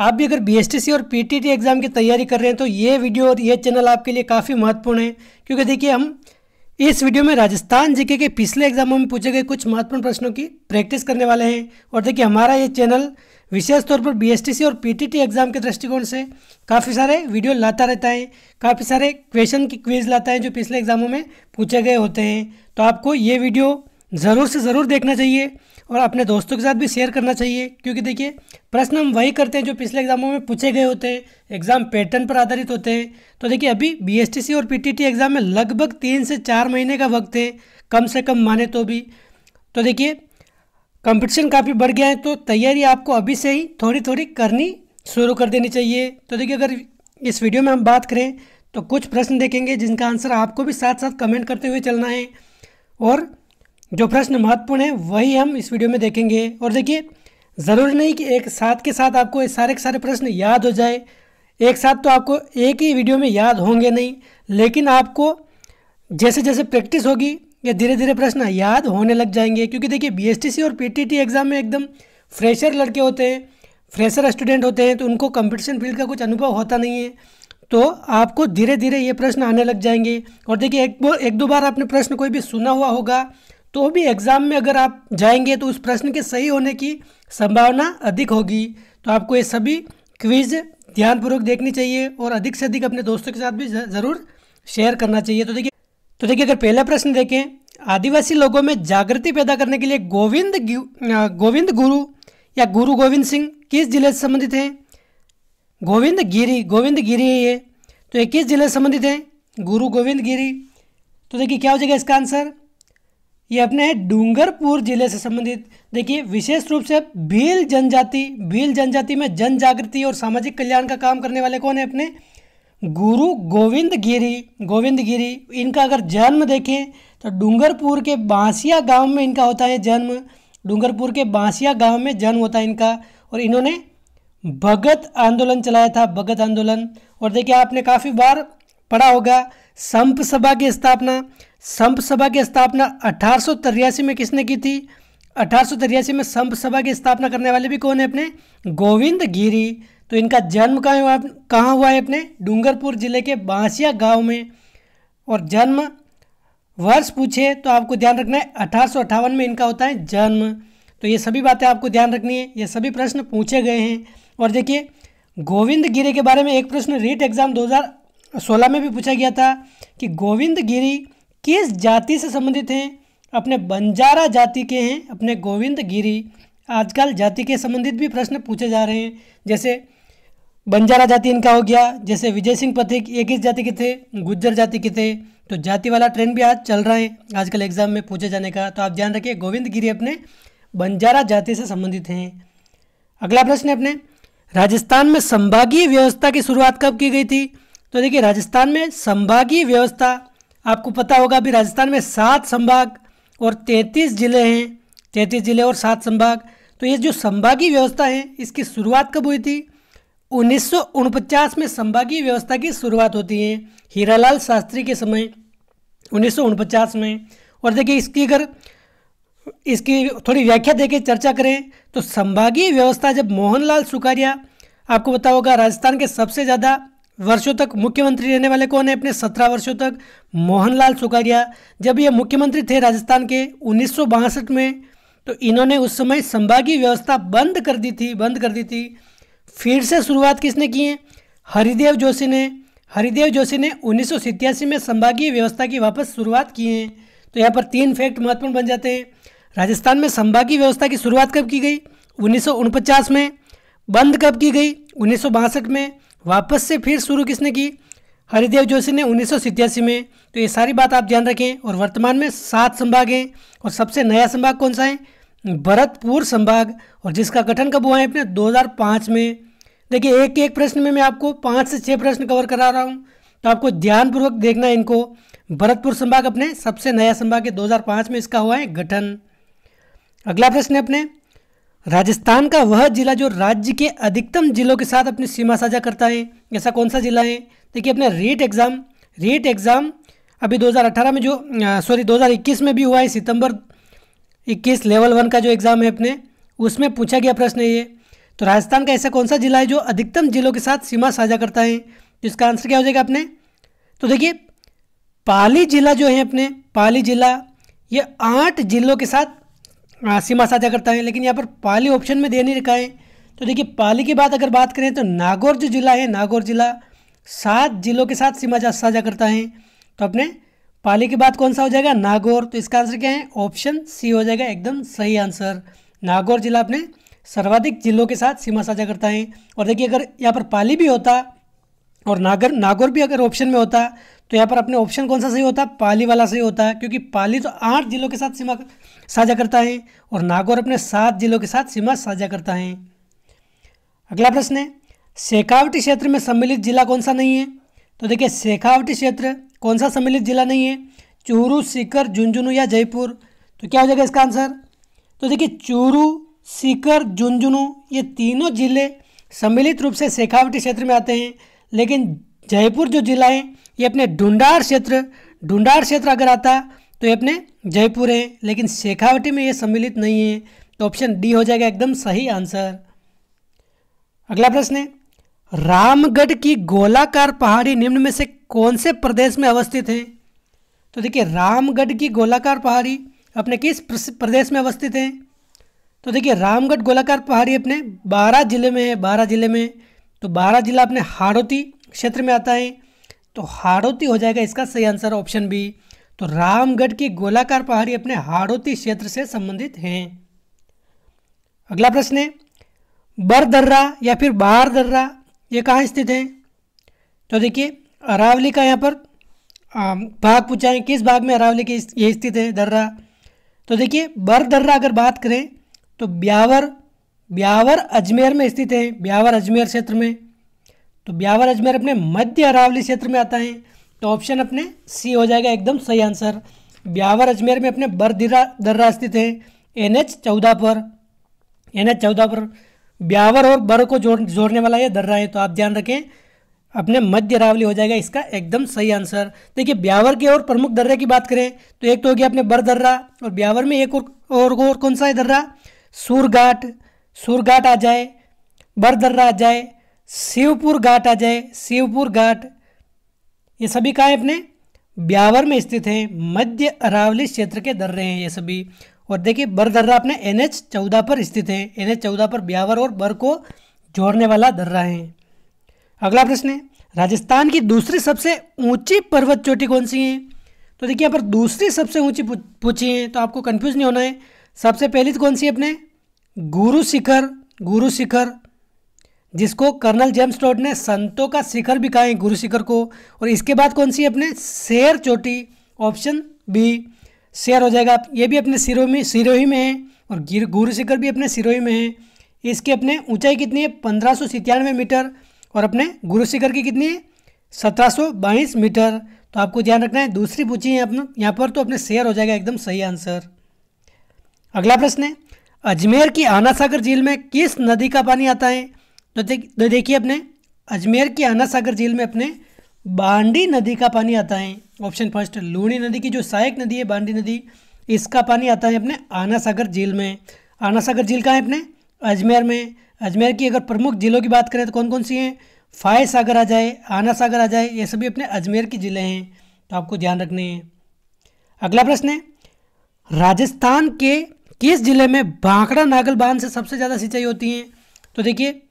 आप भी अगर बी और पी एग्ज़ाम की तैयारी कर रहे हैं तो ये वीडियो और ये चैनल आपके लिए काफ़ी महत्वपूर्ण है क्योंकि देखिए हम इस वीडियो में राजस्थान जीके के पिछले एग्जामों में पूछे गए कुछ महत्वपूर्ण प्रश्नों की प्रैक्टिस करने वाले हैं और देखिए हमारा ये चैनल विशेष तौर पर बी और पी एग्जाम के दृष्टिकोण से काफ़ी सारे वीडियो लाता रहता है काफ़ी सारे क्वेश्चन की क्वीज़ लाता है जो पिछले एग्जामों में पूछे गए होते हैं तो आपको ये वीडियो ज़रूर से ज़रूर देखना चाहिए और अपने दोस्तों के साथ भी शेयर करना चाहिए क्योंकि देखिए प्रश्न हम वही करते हैं जो पिछले एग्जामों में पूछे गए होते हैं एग्जाम पैटर्न पर आधारित होते हैं तो देखिए अभी बीएसटीसी और पीटीटी एग्जाम में लगभग तीन से चार महीने का वक्त है कम से कम माने तो भी तो देखिए कंपटीशन काफ़ी बढ़ गया है तो तैयारी आपको अभी से ही थोड़ी थोड़ी करनी शुरू कर देनी चाहिए तो देखिए अगर इस वीडियो में हम बात करें तो कुछ प्रश्न देखेंगे जिनका आंसर आपको भी साथ साथ कमेंट करते हुए चलना है और जो प्रश्न महत्वपूर्ण है वही हम इस वीडियो में देखेंगे और देखिए ज़रूरी नहीं कि एक साथ के साथ आपको सारे के सारे प्रश्न याद हो जाए एक साथ तो आपको एक ही वीडियो में याद होंगे नहीं लेकिन आपको जैसे जैसे प्रैक्टिस होगी ये धीरे धीरे प्रश्न याद होने लग जाएंगे क्योंकि देखिए बी और पी एग्ज़ाम में एकदम फ्रेशर लड़के होते हैं फ्रेशर स्टूडेंट होते हैं तो उनको कंपटीशन फील्ड का कुछ अनुभव होता नहीं है तो आपको धीरे धीरे ये प्रश्न आने लग जाएंगे और देखिए एक एक दो बार आपने प्रश्न कोई भी सुना हुआ होगा तो भी एग्ज़ाम में अगर आप जाएंगे तो उस प्रश्न के सही होने की संभावना अधिक होगी तो आपको ये सभी क्विज ध्यानपूर्वक देखनी चाहिए और अधिक से अधिक अपने दोस्तों के साथ भी ज़रूर शेयर करना चाहिए तो देखिए तो देखिए अगर पहला प्रश्न देखें आदिवासी लोगों में जागृति पैदा करने के लिए गोविंद गोविंद गुरु या गुरु गोविंद सिंह किस जिले से संबंधित हैं गोविंद गिरी गोविंद गिरी है ये तो ये किस जिले से संबंधित हैं गुरु गोविंद गिरी तो देखिए क्या हो जाएगा इसका आंसर ये अपने डूंगरपुर जिले से संबंधित देखिए विशेष रूप से भील जनजाति भील जनजाति में जन जागृति और सामाजिक कल्याण का काम करने वाले कौन है अपने गुरु गोविंद गिरी गोविंद गिरी इनका अगर जन्म देखें तो डूंगरपुर के बांसिया गांव में इनका होता है जन्म डूंगरपुर के बांसिया गांव में जन्म होता है इनका और इन्होंने भगत आंदोलन चलाया था भगत आंदोलन और देखिए आपने काफ़ी बार पढ़ा होगा संप सभा की स्थापना संप सभा की स्थापना अठारह में किसने की थी अठारह में संप सभा की स्थापना करने वाले भी कौन है अपने गोविंद गिरी तो इनका जन्म कहाँ हुआ कहाँ हुआ है अपने डूंगरपुर जिले के बांसिया गांव में और जन्म वर्ष पूछे तो आपको ध्यान रखना है अठारह में इनका होता है जन्म तो ये सभी बातें आपको ध्यान रखनी है ये सभी प्रश्न पूछे गए हैं और देखिए गोविंद गिरी के बारे में एक प्रश्न रीट एग्ज़ाम दो सोलह में भी पूछा गया था कि गोविंद गिरी किस जाति से संबंधित हैं अपने बंजारा जाति के हैं अपने गोविंद गिरी आजकल जाति के संबंधित भी प्रश्न पूछे जा रहे हैं जैसे बंजारा जाति इनका हो गया जैसे विजय सिंह पथिक एक इस जाति के थे गुज्जर जाति के थे तो जाति वाला ट्रेंड भी आज चल रहा है आजकल एग्जाम में पूछे जाने का तो आप ध्यान रखिए गोविंद गिरी अपने बंजारा जाति से संबंधित हैं अगला प्रश्न है अपने राजस्थान में संभागीय व्यवस्था की शुरुआत कब की गई थी तो देखिए राजस्थान में संभागीय व्यवस्था आपको पता होगा अभी राजस्थान में सात संभाग और तैंतीस जिले हैं तैंतीस जिले और सात संभाग तो ये जो संभागीय व्यवस्था है इसकी शुरुआत कब हुई थी उन्नीस में संभागीय व्यवस्था की शुरुआत होती है हीरालाल शास्त्री के समय उन्नीस में और देखिए इसकी अगर इसकी थोड़ी व्याख्या देके चर्चा करें तो संभागीय व्यवस्था जब मोहनलाल सुकारिया आपको पता होगा राजस्थान के सबसे ज़्यादा वर्षों तक मुख्यमंत्री रहने वाले कौन है अपने सत्रह वर्षों तक मोहनलाल सुकारिया जब ये मुख्यमंत्री थे राजस्थान के उन्नीस में तो इन्होंने उस समय संभागीय व्यवस्था बंद कर दी थी बंद कर दी थी फिर से शुरुआत किसने की है हरिदेव जोशी ने हरिदेव जोशी ने उन्नीस में संभागीय व्यवस्था की वापस शुरुआत की है तो यहाँ पर तीन फैक्ट महत्वपूर्ण बन जाते हैं राजस्थान में संभागीय व्यवस्था की शुरुआत कब की गई उन्नीस में बंद कब की गई उन्नीस में वापस से फिर शुरू किसने की हरिदेव जोशी ने उन्नीस में तो ये सारी बात आप ध्यान रखें और वर्तमान में सात संभाग हैं और सबसे नया संभाग कौन सा है भरतपुर संभाग और जिसका गठन कब हुआ है अपने 2005 में देखिए एक एक प्रश्न में मैं आपको पाँच से छः प्रश्न कवर करा रहा हूँ तो आपको ध्यानपूर्वक देखना है इनको भरतपुर संभाग अपने सबसे नया संभाग है दो में इसका हुआ है गठन अगला प्रश्न है अपने राजस्थान का वह जिला जो राज्य के अधिकतम जिलों के साथ अपनी सीमा साझा करता है ऐसा कौन सा जिला है देखिए अपना रेट एग्ज़ाम रेट एग्ज़ाम अभी 2018 में जो सॉरी 2021 में भी हुआ है सितंबर 21 लेवल वन का जो एग्ज़ाम है अपने उसमें पूछा गया प्रश्न ये तो राजस्थान का ऐसा कौन सा जिला है जो अधिकतम जिलों के साथ सीमा साझा करता है जिसका इसका आंसर क्या हो जाएगा अपने तो देखिए पाली जिला जो है अपने पाली जिला ये आठ जिलों के साथ सीमा साझा करता है लेकिन यहाँ पर पाली ऑप्शन में दे नहीं रखा है तो देखिए पाली की बात अगर बात करें तो नागौर जो जिला है नागौर जिला सात जिलों के साथ सीमा साझा करता है तो अपने पाली की बात कौन सा हो जाएगा नागौर तो इसका आंसर क्या है ऑप्शन सी हो जाएगा एकदम सही आंसर नागौर जिला अपने सर्वाधिक जिलों के साथ सीमा साझा करता है और देखिए अगर यहाँ पर पाली भी होता और नागर नागौर भी अगर ऑप्शन में होता तो यहाँ पर अपने ऑप्शन कौन सा सही होता है पाली वाला सही होता है क्योंकि पाली तो आठ जिलों के साथ सीमा साझा करता है और नागौर अपने सात जिलों के साथ सीमा साझा करता है अगला प्रश्न है शेखावटी क्षेत्र में सम्मिलित जिला कौन सा नहीं है तो देखिए शेखावटी क्षेत्र कौन सा सम्मिलित जिला नहीं है चूरू सीकर झुंझुनू या जयपुर तो क्या हो जाएगा इसका आंसर तो देखिए चूरू सीकर झुंझुनू ये तीनों जिले सम्मिलित रूप से शेखावटी क्षेत्र में आते हैं लेकिन जयपुर जो जिला है ये अपने ढूंढार क्षेत्र ढूंढार क्षेत्र अगर आता तो ये अपने जयपुर है लेकिन शेखावटी में ये सम्मिलित नहीं है तो ऑप्शन डी हो जाएगा एकदम सही आंसर अगला प्रश्न है रामगढ़ की गोलाकार पहाड़ी निम्न में से कौन से प्रदेश में अवस्थित है तो देखिए रामगढ़ की गोलाकार पहाड़ी अपने किस प्रदेश में अवस्थित है तो देखिए रामगढ़ गोलाकार पहाड़ी अपने बारह जिले में है बारह जिले में तो बारह जिला अपने हाड़ोती क्षेत्र में आता है तो हाड़ोती हो जाएगा इसका सही आंसर ऑप्शन बी तो रामगढ़ की गोलाकार पहाड़ी अपने हाड़ोती क्षेत्र से संबंधित हैं अगला प्रश्न है बरदर्रा या फिर बार दर्रा ये कहाँ स्थित है तो देखिए अरावली का यहाँ पर भाग पूछा है किस भाग में अरावली की ये स्थित है दर्रा तो देखिए बर दर्रा अगर बात करें तो ब्यावर ब्यावर अजमेर में स्थित है ब्यावर अजमेर क्षेत्र में तो ब्यावर अजमेर अपने मध्य अरावली क्षेत्र में आता है तो ऑप्शन अपने सी हो जाएगा एकदम सही आंसर ब्यावर अजमेर में अपने बरदीरा दर्रा स्थित है एन एच चौदह पर एन एच चौदह पर ब्यावर और बर को जोड़ जोड़ने वाला यह दर्रा है तो आप ध्यान रखें अपने मध्य अरावली हो जाएगा इसका एकदम सही आंसर देखिए ब्यावर के और प्रमुख दर्रे की बात करें तो एक तो हो गया अपने बर दर्रा और ब्यावर में एक और और, और कौन सा है दर्रा सूरघाट सूरघाट आ जाए बर दर्रा आ जाए शिवपुर घाट आ जाए शिवपुर घाट ये सभी कहाँ अपने ब्यावर में स्थित है मध्य अरावली क्षेत्र के दर्रे हैं ये सभी और देखिए बर दर्रा अपने एन एच चौदह पर स्थित है एन एच चौदह पर ब्यावर और बर को जोड़ने वाला दर्रा है अगला प्रश्न है राजस्थान की दूसरी सबसे ऊंची पर्वत चोटी कौन सी है तो देखिए यहाँ पर दूसरी सबसे ऊंची पूछी है तो आपको कन्फ्यूज नहीं होना है सबसे पहली तो कौन सी अपने गुरु शिखर गुरु शिखर जिसको कर्नल जेम्स टॉड ने संतों का शिखर भी कहा है गुरु शिखर को और इसके बाद कौन सी अपने शेर चोटी ऑप्शन बी शेर हो जाएगा ये भी अपने सिरो में सिरोही में है और गुरु शिखर भी अपने सिरोही में है इसकी अपने ऊंचाई कितनी है पंद्रह सौ मीटर और अपने गुरु शिखर की कितनी है सत्रह मीटर तो आपको ध्यान रखना है दूसरी पूछी है अपना यहाँ पर तो अपने शेयर हो जाएगा एकदम सही आंसर अगला प्रश्न है अजमेर की आना सागर झील में किस नदी का पानी आता है तो देख तो देखिए अपने अजमेर के आना सागर झील में अपने बांडी नदी का पानी आता है ऑप्शन फर्स्ट लूणी नदी की जो सहायक नदी है बांडी नदी इसका पानी आता है अपने आना सागर झील में आना सागर झील कहाँ है अपने अजमेर में अजमेर की अगर प्रमुख जिलों की बात करें तो कौन कौन सी हैं फाय सागर आ जाए आना सागर आ जाए ये सभी अपने अजमेर की ज़िले हैं तो आपको ध्यान रखने हैं अगला प्रश्न है राजस्थान के किस जिले में भाखड़ा नागल बांध से सबसे ज़्यादा सिंचाई होती है तो देखिए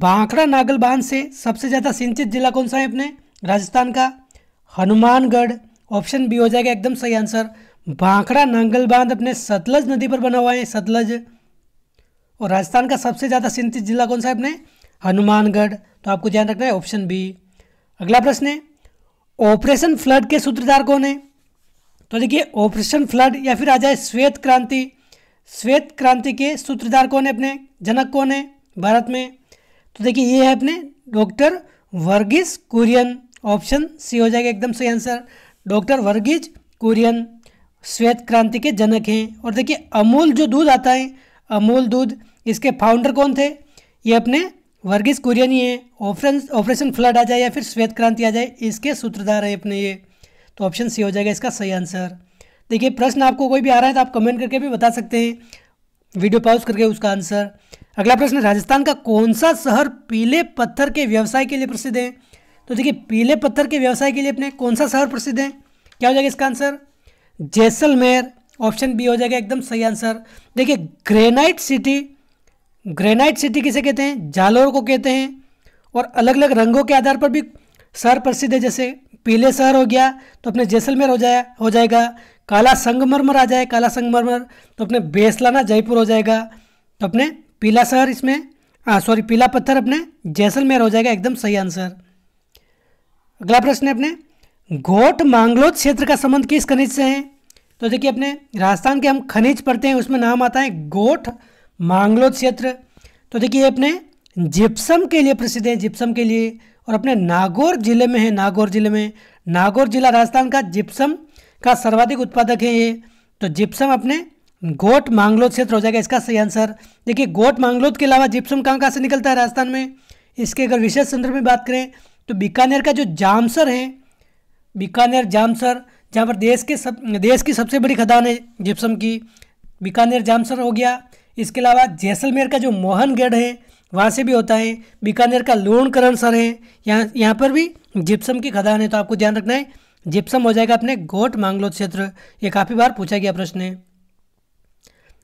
भाखड़ा नागल बांध से सबसे ज़्यादा सिंचित जिला कौन सा है अपने राजस्थान का हनुमानगढ़ ऑप्शन बी हो जाएगा एकदम सही आंसर भाखड़ा नांगल बांध अपने सतलज नदी पर बना हुआ है सतलज और राजस्थान का सबसे ज़्यादा सिंचित जिला कौन सा है अपने हनुमानगढ़ तो आपको ध्यान रखना है ऑप्शन बी अगला प्रश्न है ऑपरेशन फ्लड के सूत्रधार कौन है तो देखिए ऑपरेशन फ्लड या फिर आ जाए श्वेत क्रांति श्वेत क्रांति के सूत्रधार कौन है अपने जनक कौन है भारत में तो देखिए ये है अपने doctor Verghese Kurien option C हो जाएगा एकदम सही आंसर डॉक्टर वर्गीज कुरियन श्वेत क्रांति के जनक हैं और देखिए अमूल जो दूध आता है अमूल दूध इसके फाउंडर कौन थे ये अपने वर्गीज कुरियन ही हैं ऑपरेशन ऑपरेशन फ्लड आ जाए या फिर श्वेत क्रांति आ जाए इसके सूत्रधार है अपने ये तो ऑप्शन सी हो जाएगा इसका सही आंसर देखिए प्रश्न आपको कोई भी आ रहा है तो आप कमेंट करके भी बता सकते हैं वीडियो पॉज करके उसका आंसर अगला प्रश्न राजस्थान का कौन सा शहर पीले पत्थर के व्यवसाय के लिए प्रसिद्ध है तो देखिए पीले पत्थर के व्यवसाय के लिए अपने कौन सा शहर प्रसिद्ध है क्या हो जाएगा इसका आंसर जैसलमेर ऑप्शन बी हो जाएगा एकदम सही आंसर देखिए ग्रेनाइट सिटी ग्रेनाइट सिटी किसे कहते हैं जालोर को कहते हैं और अलग अलग रंगों के आधार पर भी शहर प्रसिद्ध है जैसे पीले शहर हो गया तो अपने जैसलमेर हो जाए हो जाएगा काला संगमरमर आ जाए काला संगमरमर तो अपने बेसलाना जयपुर हो जाएगा तो अपने पीला शहर इसमें सॉरी पीला पत्थर अपने जैसलमेर हो जाएगा एकदम सही आंसर अगला प्रश्न है अपने घोट मांगलोत क्षेत्र का संबंध किस खनिज से है तो देखिए अपने राजस्थान के हम खनिज पढ़ते हैं उसमें नाम आता है गोठ मांगलोत क्षेत्र तो देखिए अपने जिप्सम के लिए प्रसिद्ध है जिप्सम के लिए और अपने नागौर जिले में है नागौर जिले में नागौर जिला राजस्थान का जिप्सम का सर्वाधिक उत्पादक है ये तो जिप्सम अपने गोट मांगलोद क्षेत्र हो जाएगा इसका सही आंसर देखिए गोट मांगलोद के अलावा जिप्सम कहाँ कहाँ से निकलता है राजस्थान में इसके अगर विशेष संदर्भ में बात करें तो बीकानेर का जो जामसर है बीकानेर जामसर जहाँ पर देश के सब देश की सबसे बड़ी खदान है जिप्सम की बीकानेर जामसर हो गया इसके अलावा जैसलमेर का जो मोहनगढ़ है वहाँ से भी होता है बीकानेर का लोणकरण सर है यहाँ यहाँ पर भी जिप्सम की खदान है तो आपको ध्यान रखना है जिप्सम हो जाएगा अपने गोट मांगलोद क्षेत्र ये काफ़ी बार पूछा गया प्रश्न है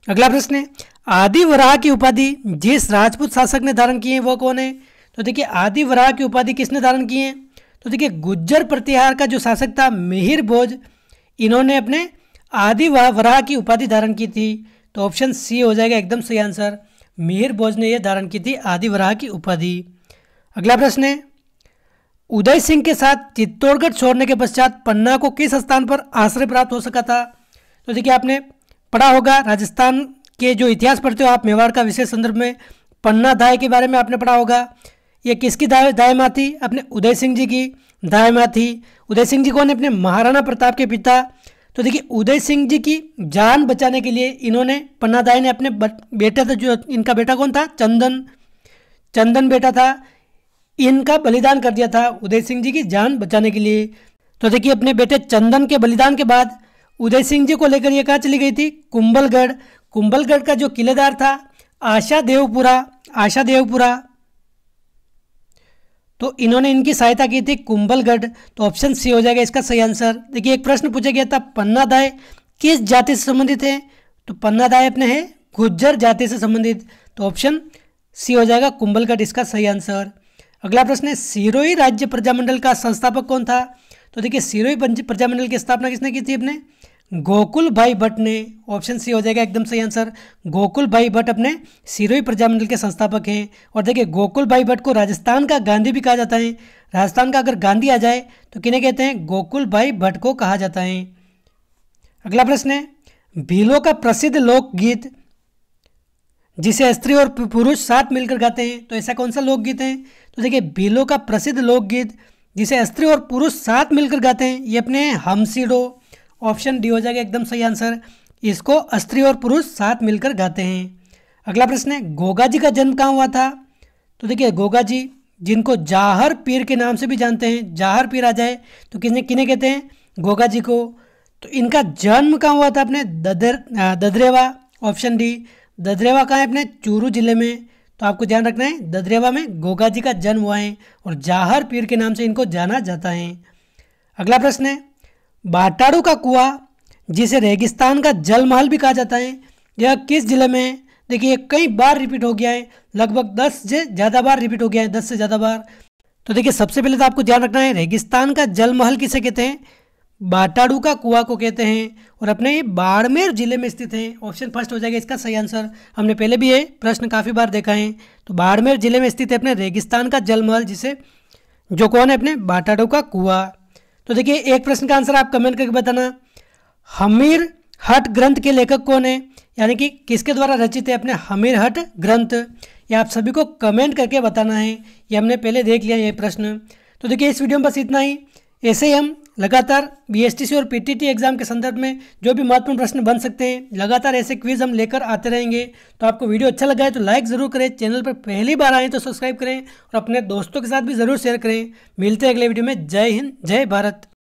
अगला प्रश्न है आदि वराह की उपाधि जिस राजपूत शासक ने धारण की है वह कौन है तो देखिए आदि वराह की उपाधि किसने धारण की है तो देखिए गुज्जर प्रतिहार का जो शासक था मिहिर भोज इन्होंने अपने आदि वराह की उपाधि धारण की थी तो ऑप्शन सी हो जाएगा एकदम सही आंसर मिहिर भोज ने यह धारण की थी आदि वराह की उपाधि अगला प्रश्न है उदय सिंह के साथ चित्तौड़गढ़ छोड़ने के पश्चात पन्ना को किस स्थान पर आश्रय प्राप्त हो सका था तो देखिए आपने पढ़ा होगा राजस्थान के जो इतिहास पढ़ते हो आप मेवाड़ का विशेष संदर्भ में पन्ना दाय के बारे में आपने पढ़ा होगा ये किसकी दाय दाय माँ थी अपने उदय सिंह जी की दाय माँ थी उदय सिंह जी कौन है अपने महाराणा प्रताप के पिता तो देखिए उदय सिंह जी की जान बचाने के लिए इन्होंने पन्ना दाय ने अपने बेटा था जो इनका बेटा कौन था चंदन चंदन बेटा था इनका बलिदान कर दिया था उदय सिंह जी की जान बचाने के लिए तो देखिए अपने बेटे चंदन के बलिदान के बाद उदय सिंह जी को लेकर यह कहा चली गई थी कुंभलगढ़ कुंभलगढ़ का जो किलेदार था आशा देवपुरा आशा देवपुरा तो इन्होंने इनकी सहायता की थी कुंभलगढ़ तो ऑप्शन सी हो जाएगा इसका सही आंसर देखिए एक प्रश्न पूछा गया था पन्ना दाय किस जाति से संबंधित है तो पन्ना दाय अपने हैं गुज्जर जाति से संबंधित तो ऑप्शन सी हो जाएगा कुंभलगढ़ इसका सही आंसर अगला प्रश्न है सिरोही राज्य प्रजामंडल का संस्थापक कौन था तो देखिए सिरोही प्रजामंडल की स्थापना किसने की थी अपने गोकुल भाई भट्ट ने ऑप्शन सी हो जाएगा एकदम सही आंसर गोकुल भाई भट्ट अपने सिरोही प्रजामंडल के संस्थापक हैं और देखिए गोकुल भाई भट्ट को राजस्थान का गांधी भी कहा जाता है राजस्थान का अगर गांधी आ जाए तो किन्हें कहते हैं गोकुल भाई भट्ट को कहा जाता है अगला प्रश्न है भीलों का प्रसिद्ध लोकगीत जिसे स्त्री और पुरुष साथ मिलकर गाते हैं तो ऐसा कौन सा लोकगीत है तो देखिए भीलों का प्रसिद्ध लोकगीत जिसे स्त्री और पुरुष साथ मिलकर गाते हैं ये अपने हमसीडो ऑप्शन डी हो जाएगा एकदम सही आंसर इसको स्त्री और पुरुष साथ मिलकर गाते हैं अगला प्रश्न है गोगा जी का जन्म कहाँ हुआ था तो देखिए गोगा जी जिनको जाहर पीर के नाम से भी जानते हैं जाहर पीर आ जाए तो किसने किने कहते हैं गोगा जी को तो इनका जन्म कहाँ हुआ था अपने ददर ददरेवा ऑप्शन डी ददरेवा कहाँ है अपने चूरू जिले में तो आपको ध्यान रखना है ददरेवा में गोगा जी का जन्म हुआ है और जाहर पीर के नाम से इनको जाना जाता है अगला प्रश्न है बाटाड़ू का कुआ जिसे रेगिस्तान का जल महल भी कहा जाता है यह किस जिले में है देखिए कई बार रिपीट हो गया है लगभग दस से ज़्यादा बार रिपीट हो गया है दस से ज़्यादा बार तो देखिए सबसे पहले तो आपको ध्यान रखना है रेगिस्तान का जल महल किसे कहते हैं बाटाड़ू का कुआ को कहते हैं और अपने बाड़मेर जिले में स्थित है ऑप्शन फर्स्ट हो जाएगा इसका सही आंसर हमने पहले भी ये प्रश्न काफ़ी बार देखा है तो बाड़मेर जिले में स्थित है अपने रेगिस्तान का जलमहल जिसे जो कौन है अपने बाटाड़ू का कुआ तो देखिए एक प्रश्न का आंसर आप कमेंट करके बताना हमीर हट ग्रंथ के लेखक कौन है यानी कि किसके द्वारा रचित है अपने हमीर हट ग्रंथ ये आप सभी को कमेंट करके बताना है ये हमने पहले देख लिया ये प्रश्न तो देखिए इस वीडियो में बस इतना ही ऐसे ही हम लगातार बीएसटीसी और पीटीटी एग्जाम के संदर्भ में जो भी महत्वपूर्ण प्रश्न बन सकते हैं लगातार ऐसे क्विज हम लेकर आते रहेंगे तो आपको वीडियो अच्छा लगा है तो लाइक ज़रूर करें चैनल पर पहली बार आएँ तो सब्सक्राइब करें और अपने दोस्तों के साथ भी ज़रूर शेयर करें मिलते हैं अगले वीडियो में जय हिंद जय भारत